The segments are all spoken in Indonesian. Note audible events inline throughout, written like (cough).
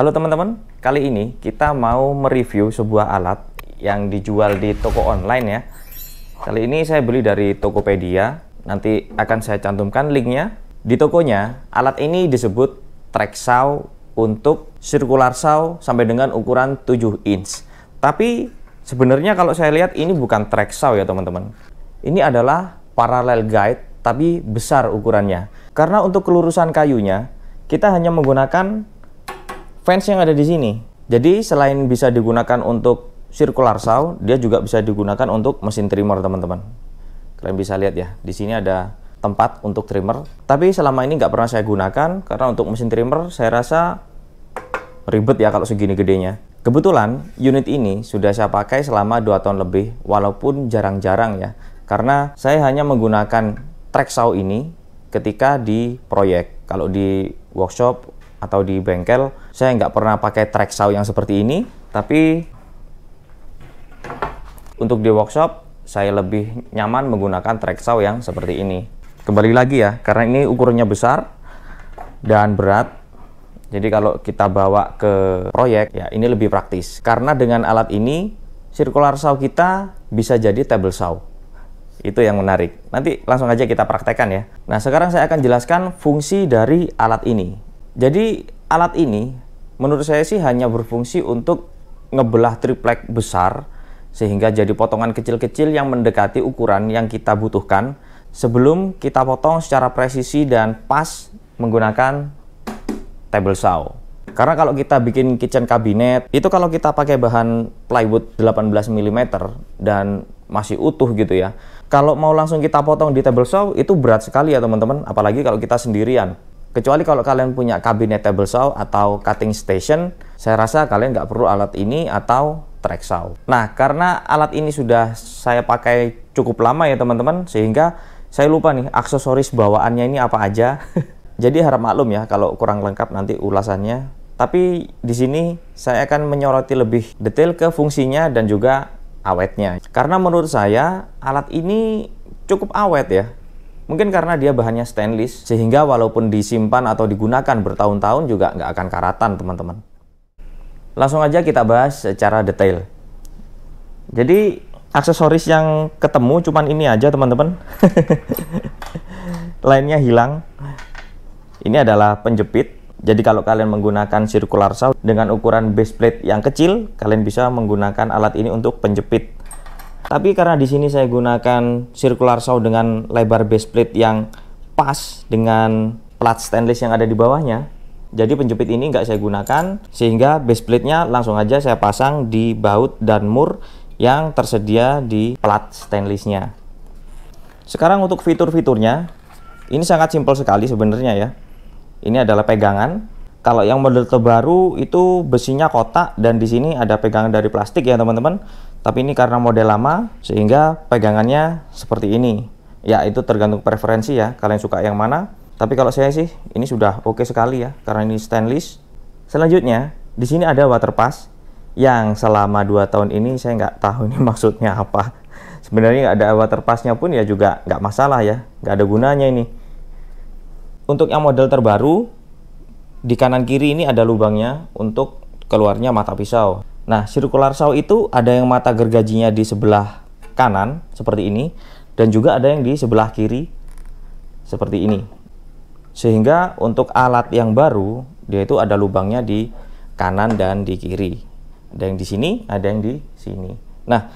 Halo teman-teman, kali ini kita mau mereview sebuah alat yang dijual di toko online ya. Kali ini saya beli dari Tokopedia, nanti akan saya cantumkan linknya. Di tokonya, alat ini disebut track saw untuk circular saw sampai dengan ukuran 7 inch. Tapi sebenarnya kalau saya lihat ini bukan track saw ya teman-teman. Ini adalah parallel guide tapi besar ukurannya. Karena untuk kelurusan kayunya, kita hanya menggunakan fans yang ada di sini. Jadi selain bisa digunakan untuk circular saw, dia juga bisa digunakan untuk mesin trimmer teman-teman. Kalian bisa lihat ya, di sini ada tempat untuk trimmer. Tapi selama ini nggak pernah saya gunakan karena untuk mesin trimmer saya rasa ribet ya kalau segini gedenya. Kebetulan unit ini sudah saya pakai selama 2 tahun lebih walaupun jarang-jarang ya. Karena saya hanya menggunakan track saw ini ketika di proyek. Kalau di workshop atau di bengkel saya nggak pernah pakai track saw yang seperti ini tapi untuk di workshop saya lebih nyaman menggunakan track saw yang seperti ini kembali lagi ya karena ini ukurannya besar dan berat jadi kalau kita bawa ke proyek ya ini lebih praktis. Karena dengan alat ini circular saw kita bisa jadi table saw. Itu yang menarik. Nanti langsung aja kita praktekkan ya. Nah, sekarang saya akan jelaskan fungsi dari alat ini. Jadi alat ini menurut saya sih hanya berfungsi untuk ngebelah triplek besar sehingga jadi potongan kecil-kecil yang mendekati ukuran yang kita butuhkan sebelum kita potong secara presisi dan pas menggunakan table saw. Karena kalau kita bikin kitchen cabinet, itu kalau kita pakai bahan plywood 18 mm dan masih utuh gitu ya. Kalau mau langsung kita potong di table saw itu berat sekali ya teman-teman, apalagi kalau kita sendirian. Kecuali kalau kalian punya kabinet table saw atau cutting station, saya rasa kalian nggak perlu alat ini atau track saw. Nah, karena alat ini sudah saya pakai cukup lama ya teman-teman, sehingga saya lupa nih aksesoris bawaannya ini apa aja. (laughs) Jadi harap maklum ya kalau kurang lengkap nanti ulasannya. Tapi di sini saya akan menyoroti lebih detail ke fungsinya dan juga awetnya. Karena menurut saya alat ini cukup awet ya Mungkin karena dia bahannya stainless, sehingga walaupun disimpan atau digunakan bertahun-tahun juga nggak akan karatan, teman-teman. Langsung aja kita bahas secara detail. Jadi, aksesoris yang ketemu cuman ini aja, teman-teman. (laughs) Lainnya hilang. Ini adalah penjepit. Jadi kalau kalian menggunakan circular saw dengan ukuran base plate yang kecil, kalian bisa menggunakan alat ini untuk penjepit tapi karena di sini saya gunakan circular saw dengan lebar base plate yang pas dengan plat stainless yang ada di bawahnya, jadi penjepit ini nggak saya gunakan sehingga base plate-nya langsung aja saya pasang di baut dan mur yang tersedia di plat stainlessnya. Sekarang untuk fitur-fiturnya, ini sangat simpel sekali sebenarnya ya. Ini adalah pegangan. Kalau yang model terbaru itu besinya kotak dan di sini ada pegangan dari plastik ya teman-teman tapi ini karena model lama sehingga pegangannya seperti ini ya itu tergantung preferensi ya kalian suka yang mana tapi kalau saya sih ini sudah oke sekali ya karena ini stainless selanjutnya di sini ada waterpass yang selama 2 tahun ini saya nggak tahu ini (laughs) maksudnya apa sebenarnya nggak ada waterpassnya pun ya juga nggak masalah ya nggak ada gunanya ini untuk yang model terbaru di kanan kiri ini ada lubangnya untuk keluarnya mata pisau Nah, circular saw itu ada yang mata gergajinya di sebelah kanan seperti ini dan juga ada yang di sebelah kiri seperti ini. Sehingga untuk alat yang baru dia itu ada lubangnya di kanan dan di kiri. Ada yang di sini, ada yang di sini. Nah,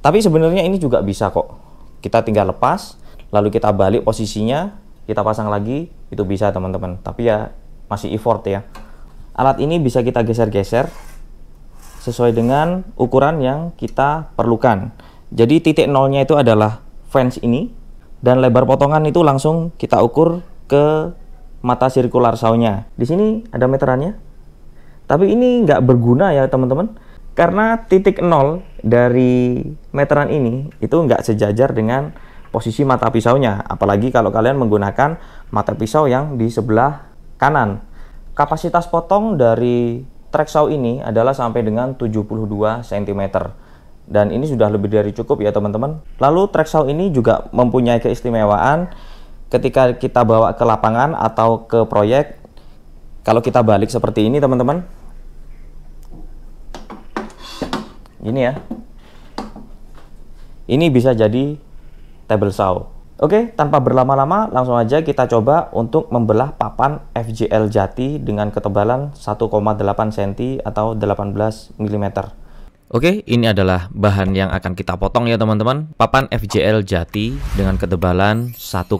tapi sebenarnya ini juga bisa kok. Kita tinggal lepas, lalu kita balik posisinya, kita pasang lagi, itu bisa teman-teman. Tapi ya masih effort ya. Alat ini bisa kita geser-geser sesuai dengan ukuran yang kita perlukan. Jadi titik nolnya itu adalah fence ini dan lebar potongan itu langsung kita ukur ke mata sirkular saunya. Di sini ada meterannya. Tapi ini nggak berguna ya teman-teman. Karena titik nol dari meteran ini itu nggak sejajar dengan posisi mata pisaunya. Apalagi kalau kalian menggunakan mata pisau yang di sebelah kanan. Kapasitas potong dari Track saw ini adalah sampai dengan 72 cm. Dan ini sudah lebih dari cukup ya teman-teman. Lalu track saw ini juga mempunyai keistimewaan ketika kita bawa ke lapangan atau ke proyek. Kalau kita balik seperti ini teman-teman. Ini ya. Ini bisa jadi table saw. Oke, tanpa berlama-lama langsung aja kita coba untuk membelah papan FJL jati dengan ketebalan 1,8 cm atau 18 mm. Oke, ini adalah bahan yang akan kita potong ya teman-teman. Papan FJL jati dengan ketebalan 1,8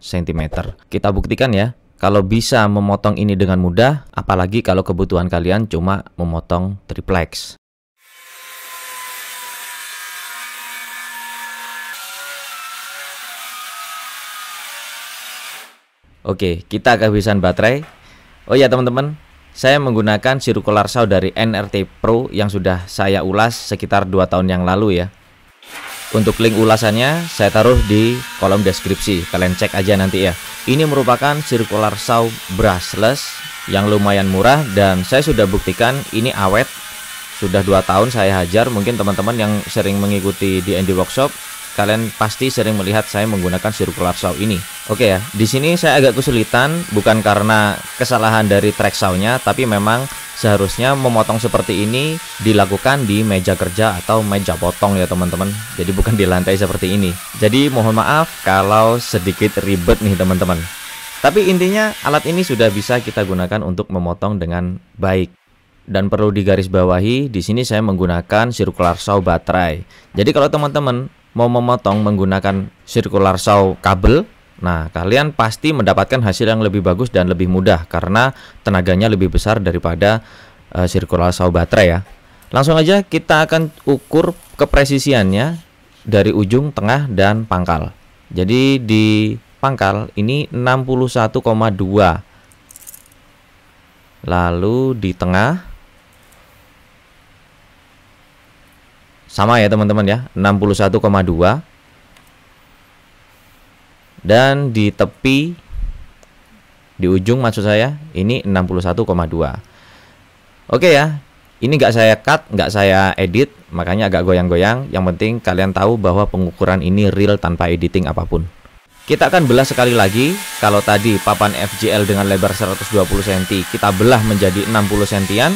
cm. Kita buktikan ya, kalau bisa memotong ini dengan mudah, apalagi kalau kebutuhan kalian cuma memotong triplex. Oke, kita kehabisan baterai. Oh ya teman-teman, saya menggunakan circular saw dari NRT Pro yang sudah saya ulas sekitar 2 tahun yang lalu ya. Untuk link ulasannya saya taruh di kolom deskripsi, kalian cek aja nanti ya. Ini merupakan circular saw brushless yang lumayan murah dan saya sudah buktikan ini awet. Sudah 2 tahun saya hajar, mungkin teman-teman yang sering mengikuti di Andy Workshop Kalian pasti sering melihat saya menggunakan circular saw ini. Oke ya, di sini saya agak kesulitan bukan karena kesalahan dari track saw-nya, tapi memang seharusnya memotong seperti ini dilakukan di meja kerja atau meja potong ya teman-teman. Jadi bukan di lantai seperti ini. Jadi mohon maaf kalau sedikit ribet nih teman-teman. Tapi intinya alat ini sudah bisa kita gunakan untuk memotong dengan baik dan perlu digarisbawahi di sini saya menggunakan circular saw baterai. Jadi kalau teman-teman mau memotong menggunakan circular saw kabel, nah kalian pasti mendapatkan hasil yang lebih bagus dan lebih mudah karena tenaganya lebih besar daripada uh, eh, circular saw baterai ya. Langsung aja kita akan ukur kepresisiannya dari ujung, tengah, dan pangkal. Jadi di pangkal ini 61,2 lalu di tengah Sama ya teman-teman ya, 61,2. Dan di tepi di ujung maksud saya ini 61,2. Oke ya, ini nggak saya cut, nggak saya edit, makanya agak goyang-goyang. Yang penting kalian tahu bahwa pengukuran ini real tanpa editing apapun. Kita akan belah sekali lagi. Kalau tadi papan FGL dengan lebar 120 cm kita belah menjadi 60 cm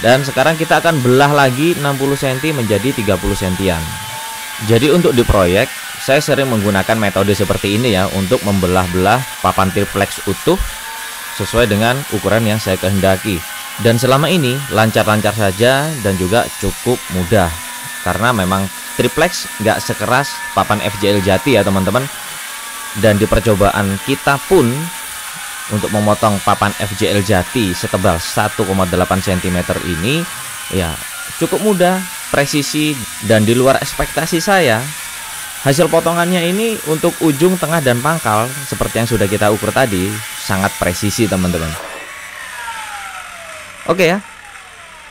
dan sekarang kita akan belah lagi 60 cm menjadi 30 cm. Jadi untuk di proyek, saya sering menggunakan metode seperti ini ya untuk membelah-belah papan triplex utuh sesuai dengan ukuran yang saya kehendaki. Dan selama ini lancar-lancar saja dan juga cukup mudah karena memang triplex nggak sekeras papan FJL jati ya teman-teman. Dan di percobaan kita pun untuk memotong papan FJL jati setebal 1,8 cm ini ya cukup mudah, presisi dan di luar ekspektasi saya. Hasil potongannya ini untuk ujung, tengah dan pangkal seperti yang sudah kita ukur tadi sangat presisi teman-teman. Oke ya.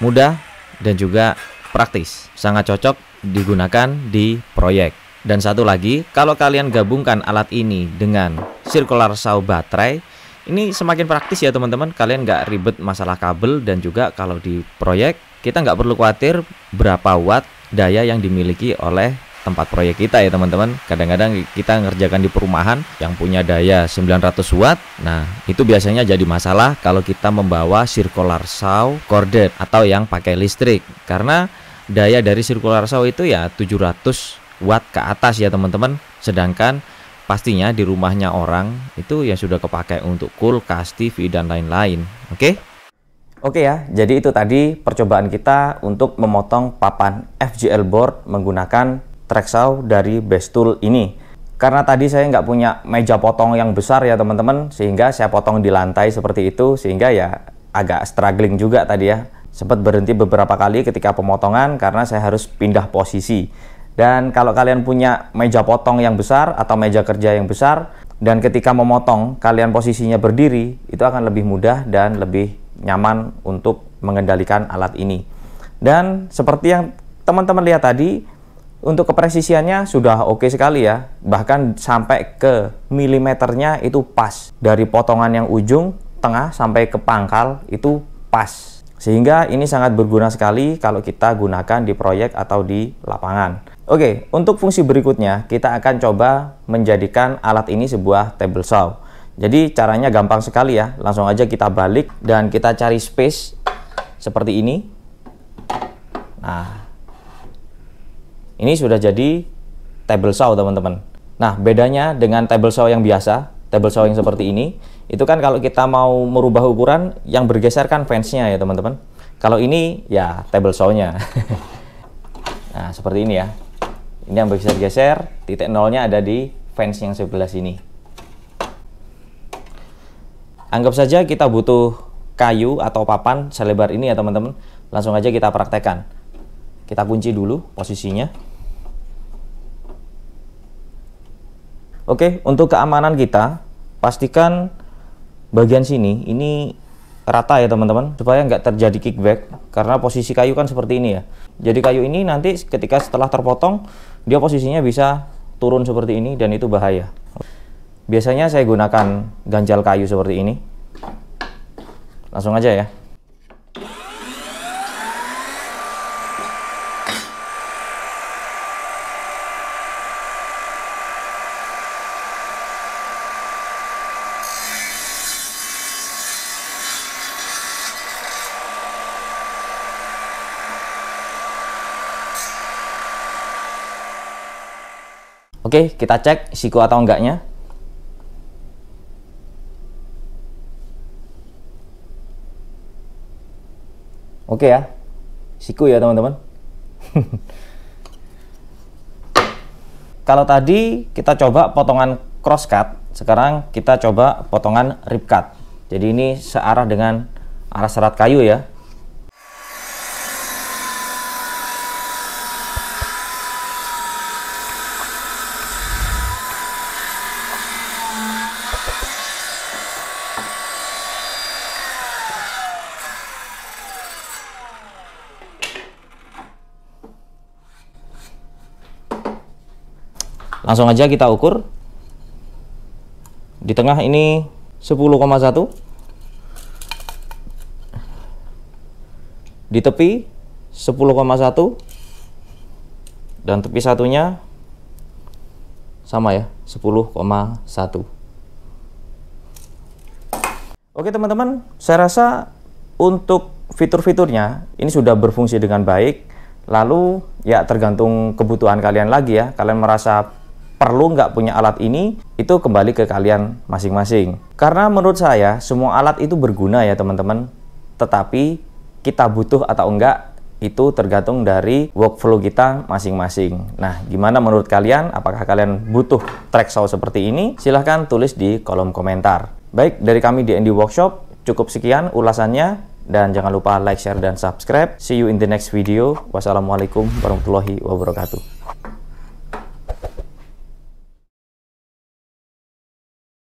Mudah dan juga praktis. Sangat cocok digunakan di proyek. Dan satu lagi, kalau kalian gabungkan alat ini dengan circular saw baterai, ini semakin praktis ya teman-teman. Kalian nggak ribet masalah kabel dan juga kalau di proyek kita nggak perlu khawatir berapa watt daya yang dimiliki oleh tempat proyek kita ya teman-teman kadang-kadang kita ngerjakan di perumahan yang punya daya 900 watt nah itu biasanya jadi masalah kalau kita membawa circular saw corded atau yang pakai listrik karena daya dari circular saw itu ya 700 watt ke atas ya teman-teman sedangkan pastinya di rumahnya orang itu yang sudah kepakai untuk kulkas, TV dan lain-lain. Oke? Okay? Oke okay ya, jadi itu tadi percobaan kita untuk memotong papan FGL board menggunakan track saw dari tool ini. Karena tadi saya nggak punya meja potong yang besar ya teman-teman, sehingga saya potong di lantai seperti itu, sehingga ya agak struggling juga tadi ya. Sempat berhenti beberapa kali ketika pemotongan karena saya harus pindah posisi. Dan kalau kalian punya meja potong yang besar atau meja kerja yang besar, dan ketika memotong kalian posisinya berdiri itu akan lebih mudah dan lebih nyaman untuk mengendalikan alat ini dan seperti yang teman-teman lihat tadi untuk kepresisiannya sudah oke sekali ya bahkan sampai ke milimeternya itu pas dari potongan yang ujung tengah sampai ke pangkal itu pas sehingga ini sangat berguna sekali kalau kita gunakan di proyek atau di lapangan Oke, untuk fungsi berikutnya kita akan coba menjadikan alat ini sebuah table saw. Jadi caranya gampang sekali ya, langsung aja kita balik dan kita cari space seperti ini. Nah, ini sudah jadi table saw teman-teman. Nah, bedanya dengan table saw yang biasa, table saw yang seperti ini, itu kan kalau kita mau merubah ukuran yang bergeser kan fansnya ya teman-teman. Kalau ini ya table saw-nya. (laughs) nah, seperti ini ya. Ini yang bisa geser, titik nolnya ada di fans yang sebelah sini. Anggap saja kita butuh kayu atau papan selebar ini ya teman-teman. Langsung aja kita praktekkan. Kita kunci dulu posisinya. Oke, untuk keamanan kita, pastikan bagian sini ini rata ya teman-teman supaya nggak terjadi kickback karena posisi kayu kan seperti ini ya jadi kayu ini nanti ketika setelah terpotong, dia posisinya bisa turun seperti ini dan itu bahaya. Biasanya saya gunakan ganjal kayu seperti ini. Langsung aja ya. Oke, kita cek siku atau enggaknya. Oke ya, siku ya teman-teman. (laughs) Kalau tadi kita coba potongan cross cut, sekarang kita coba potongan rip cut. Jadi ini searah dengan arah serat kayu ya. Langsung aja kita ukur. Di tengah ini 10,1. Di tepi 10,1 dan tepi satunya sama ya 10,1 Oke teman-teman saya rasa untuk fitur-fiturnya ini sudah berfungsi dengan baik lalu ya tergantung kebutuhan kalian lagi ya kalian merasa perlu nggak punya alat ini itu kembali ke kalian masing-masing karena menurut saya semua alat itu berguna ya teman-teman tetapi kita butuh atau enggak itu tergantung dari workflow kita masing-masing nah gimana menurut kalian apakah kalian butuh track saw seperti ini silahkan tulis di kolom komentar baik dari kami di Andy Workshop cukup sekian ulasannya dan jangan lupa like, share, dan subscribe. See you in the next video. Wassalamualaikum warahmatullahi wabarakatuh.